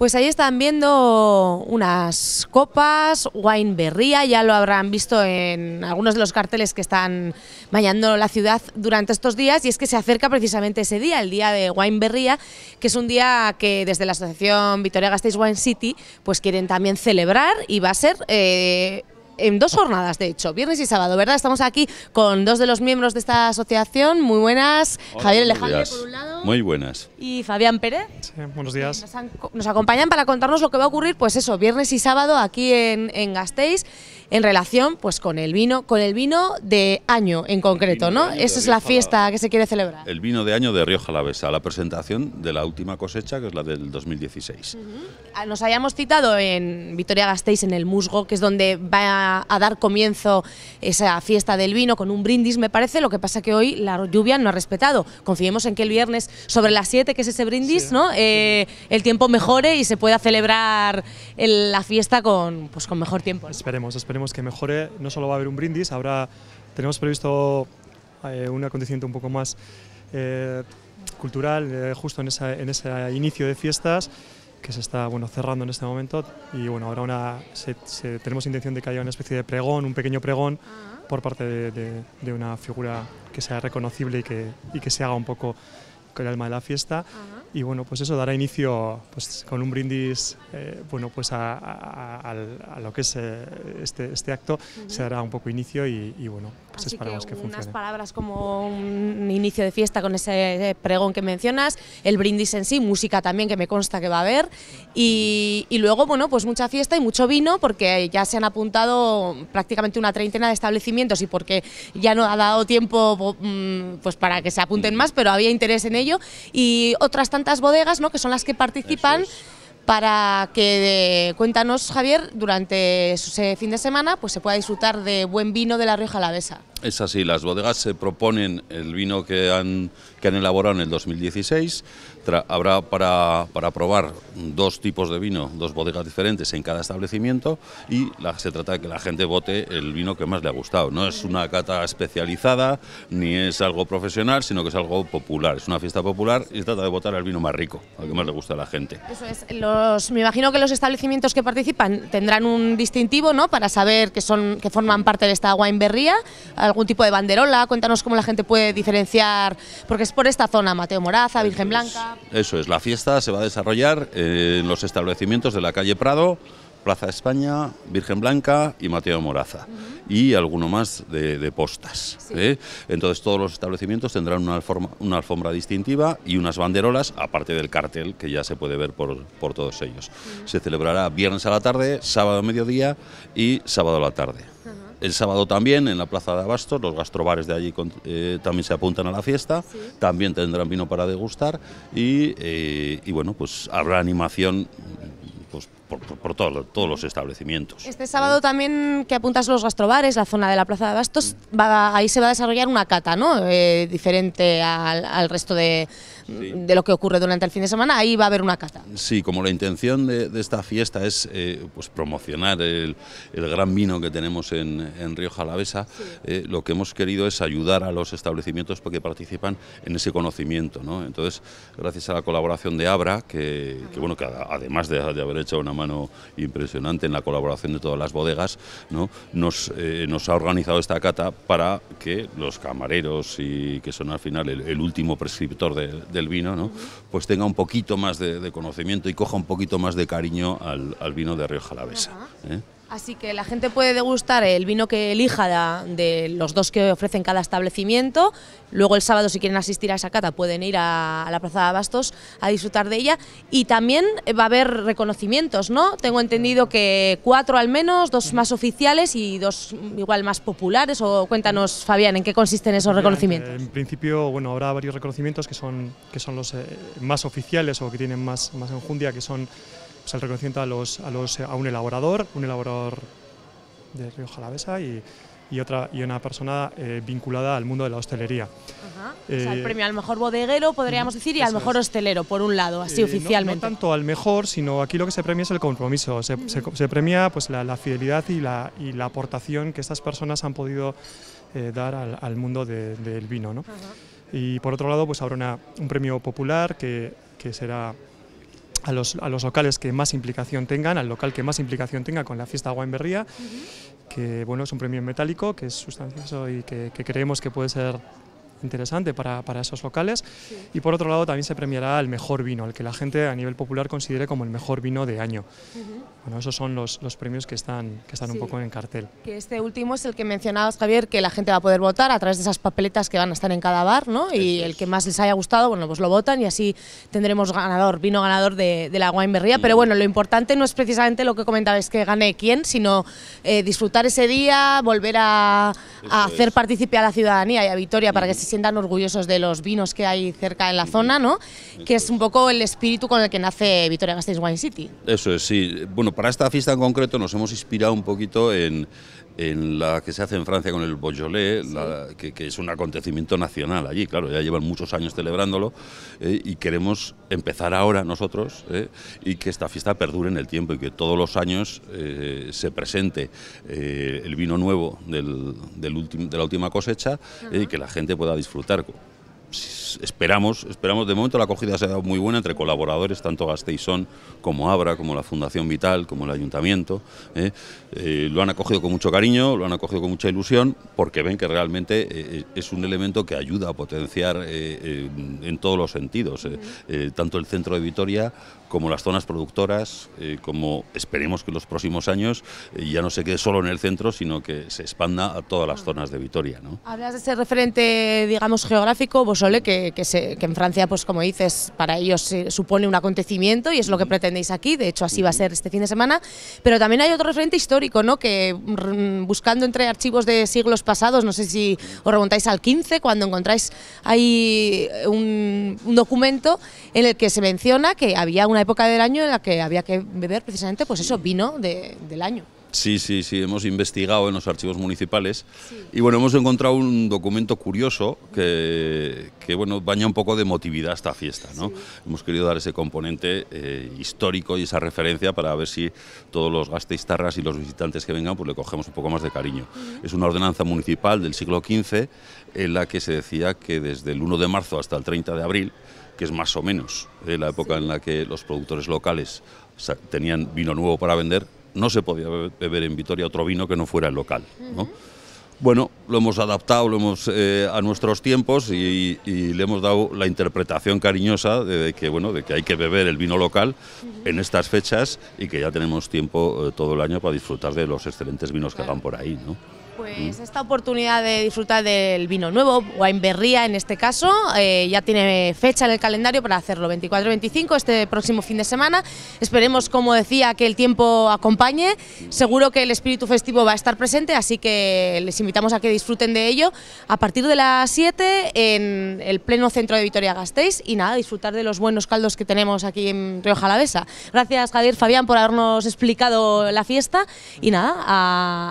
Pues ahí están viendo unas copas, wine berría, ya lo habrán visto en algunos de los carteles que están bañando la ciudad durante estos días y es que se acerca precisamente ese día, el día de wine berría, que es un día que desde la asociación Victoria Gasteiz Wine City pues quieren también celebrar y va a ser... Eh, en dos jornadas, de hecho, viernes y sábado, ¿verdad? Estamos aquí con dos de los miembros de esta asociación. Muy buenas. Javier Alejandro, por un lado. Muy buenas. Y Fabián Pérez. buenos días. Nos, acompañan para contarnos lo que va a ocurrir, pues eso, viernes y sábado aquí en, en Gasteiz en relación pues con el vino, con el vino de año en concreto, ¿no? Esa es la fiesta que se quiere celebrar. El vino de año de Rioja Lavesa, la presentación de la última cosecha que es la del 2016. Ah, nos hayamos citado en Vitoria-Gasteiz en el Musgo, que es donde va a dar comienzo esa fiesta del vino con un brindis, me parece, lo que pasa que hoy la lluvia no ha respetado. Confiemos en que el viernes sobre las 7, que es ese brindis, ¿no? Eh, el tiempo mejore y se pueda celebrar la fiesta con pues con mejor tiempo. Esperemos, esperemos que mejore. No solo va a haber un brindis, ahora tenemos previsto eh, un acontecimiento un poco más eh, cultural, eh, justo en, ese inicio de fiestas que se está bueno, cerrando en este momento y bueno, ahora una, tenemos intención de que haya una especie de pregón, un pequeño pregón ah. por parte de, de una figura que sea reconocible y que, y que se haga un poco con el alma de la fiesta. Y bueno, pues eso dará inicio pues, con un brindis eh, bueno, pues a, lo que es eh, este, este acto, se dará un poco inicio y, bueno, pues esperamos que, funcione. Unas palabras como un inicio de fiesta con ese pregón que mencionas, el brindis en sí, música también que me consta que va a haber. Y, y luego, bueno, pues mucha fiesta y mucho vino porque ya se han apuntado prácticamente una treintena de establecimientos y porque ya no ha dado tiempo mm, pues para que se apunten mm. más, pero había interés en y otras tantas bodegas ¿no? que son las que participan. Para que eh, cuéntanos, Javier, durante ese fin de semana pues se pueda disfrutar de buen vino de la Rioja Alavesa. Es así, las bodegas se proponen el vino que han, que han elaborado en el 2016. habrá para, para, probar dos tipos de vino, dos bodegas diferentes en cada establecimiento y la, se trata de que la gente vote el vino que más le ha gustado. No es una cata especializada ni es algo profesional, sino que es algo popular. Es una fiesta popular y se trata de votar el vino más rico, al que más le gusta a la gente. Los, me imagino que los establecimientos que participan tendrán un distintivo ¿no? para saber que, son, que forman parte de esta wineberría algún tipo de banderola? Cuéntanos cómo la gente puede diferenciar, porque es por esta zona, Mateo Moraza, Virgen Blanca. Eso es, la fiesta se va a desarrollar en los establecimientos de la calle Prado, Plaza España, Virgen Blanca y Mateo Moraza. Y alguno más de, postas. ¿eh? Entonces todos los establecimientos tendrán una alfombra, distintiva y unas banderolas, aparte del cartel que ya se puede ver por, por todos ellos. Se celebrará viernes a la tarde, sábado mediodía y sábado a la tarde el sábado también en la Plaza de Abastos, los gastrobares de allí eh, también se apuntan a la fiesta, también tendrán vino para degustar y, eh, y bueno, pues habrá animación por, todos los establecimientos. Este sábado también que apuntas los gastrobares, la zona de la Plaza de Bastos... va, ahí se va a desarrollar una cata, ¿no? Eh, diferente al, resto de, de, lo que ocurre durante el fin de semana, ahí va a haber una cata. Sí, como la intención de, esta fiesta es eh, pues promocionar el, el, gran vino que tenemos en, en Río Jalavesa, eh, lo que hemos querido es ayudar a los establecimientos ...porque participan en ese conocimiento, ¿no? Entonces, gracias a la colaboración de Abra, que, que bueno, que además de, de haber hecho una impresionante en la colaboración de todas las bodegas, ¿no? Eh, nos, ha organizado esta cata para que los camareros, y que son al final el, último prescriptor del vino, pues tenga un poquito más de, conocimiento y coja un poquito más de cariño al, vino de Rioja Alavesa. Así que la gente puede degustar el vino que elija de, los dos que ofrecen cada establecimiento. Luego el sábado, si quieren asistir a esa cata, pueden ir a, la Plaza de Abastos a disfrutar de ella. Y también eh, va a haber reconocimientos, ¿no? Tengo entendido que cuatro al menos, dos más oficiales y dos igual más populares. O cuéntanos, Fabián, ¿en qué consisten esos reconocimientos? En, principio, bueno, habrá varios reconocimientos que son, que son los eh, más oficiales o que tienen más, más enjundia, que son pues el reconocimiento a, los, a, los, eh, a un elaborador, un elaborador de Río Jalavesa y, y otra y una persona eh, vinculada al mundo de la hostelería. o sea, el eh, premio al mejor bodeguero, podríamos decir, y al mejor hostelero, por un lado, así oficialmente. No, tanto al mejor, sino aquí lo que se premia es el compromiso. Se, premia pues, la, fidelidad y la, aportación que estas personas han podido dar al, mundo del vino. ¿no? Y por otro lado, pues habrá un premio popular que, que será a los, a los, locales que más implicación tengan, al local que más implicación tenga con la fiesta de que bueno, es un premio metálico, que es sustancioso y que creemos que puede ser interesante para, para esos locales. Y por otro lado también se premiará el mejor vino, el que la gente a nivel popular considere como el mejor vino de año. Bueno, esos son los, los, premios que están, que están un poco en cartel. Que este último es el que mencionabas, Javier, que la gente va a poder votar a través de esas papeletas que van a estar en cada bar, ¿no? y el que más les haya gustado, bueno, pues lo votan y así tendremos ganador, vino ganador de, la Wineberría. Pero bueno, lo importante no es precisamente lo que comentabas que gane quién, sino eh, disfrutar ese día, volver a, hacer participar a la ciudadanía y a Vitoria para que se sientan orgullosos de los vinos que hay cerca en la zona, ¿no? Que es un poco el espíritu con el que nace Victoria Gasteiz Wine City. Eso es, sí. Bueno, para esta fiesta en concreto nos hemos inspirado un poquito en, en la que se hace en Francia con el Beaujolais, que, es un acontecimiento nacional allí, claro, ya llevan muchos años celebrándolo eh, y queremos empezar ahora nosotros eh, y que esta fiesta perdure en el tiempo y que todos los años eh, se presente el vino nuevo del, del de la última cosecha y que la gente pueda disfrutar esperamos, esperamos, de momento la acogida se ha dado muy buena entre colaboradores, tanto Gasteizón como Abra, como la Fundación Vital, como el Ayuntamiento. ¿eh? Eh, lo han acogido con mucho cariño, lo han acogido con mucha ilusión, porque ven que realmente eh, es un elemento que ayuda a potenciar en todos los sentidos, tanto el centro de Vitoria como las zonas productoras, como esperemos que en los próximos años ya no se quede solo en el centro, sino que se expanda a todas las ah. zonas de Vitoria. Hablas de ese referente, digamos, geográfico, Bosole, que que, en Francia, pues como dices, para ellos supone un acontecimiento y es lo que pretendéis aquí, de hecho así va a ser este fin de semana, pero también hay otro referente histórico, ¿no? que mm, buscando entre archivos de siglos pasados, no sé si os remontáis al 15, cuando encontráis ahí eh, un, documento en el que se menciona que había una época del año en la que había que beber precisamente pues eso, vino del año. Sí, sí, sí, hemos investigado en los archivos municipales y bueno, hemos encontrado un documento curioso que, que, bueno, baña un poco de emotividad esta fiesta, ¿no? Hemos querido dar ese componente eh, histórico y esa referencia para ver si todos los tarras y los visitantes que vengan pues le cogemos un poco más de cariño. Es una ordenanza municipal del siglo XV en la que se decía que desde el 1 de marzo hasta el 30 de abril que es más o menos eh, la época en la que los productores locales tenían vino nuevo para vender, no se podía beber en Vitoria otro vino que no fuera el local. ¿no? Bueno, lo hemos adaptado lo hemos, eh, a nuestros tiempos y, le hemos dado la interpretación cariñosa de, que, bueno, de que hay que beber el vino local en estas fechas y que ya tenemos tiempo eh, todo el año para disfrutar de los excelentes vinos que dan por ahí. ¿no? Pues esta oportunidad de disfrutar del vino nuevo, inverría en este caso, eh, ya tiene fecha en el calendario para hacerlo, 24 25, este próximo fin de semana. Esperemos, como decía, que el tiempo acompañe. Seguro que el espíritu festivo va a estar presente, así que les invitamos a que disfruten de ello a partir de las 7 en el pleno centro de Vitoria-Gasteiz y nada, disfrutar de los buenos caldos que tenemos aquí en Río Jalavesa. Gracias, Javier Fabián, por habernos explicado la fiesta y nada,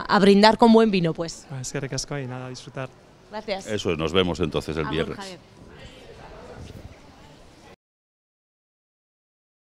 a brindar con buen vino pues. Es que recasco y nada, disfrutar. Gracias. Eso nos vemos entonces el viernes.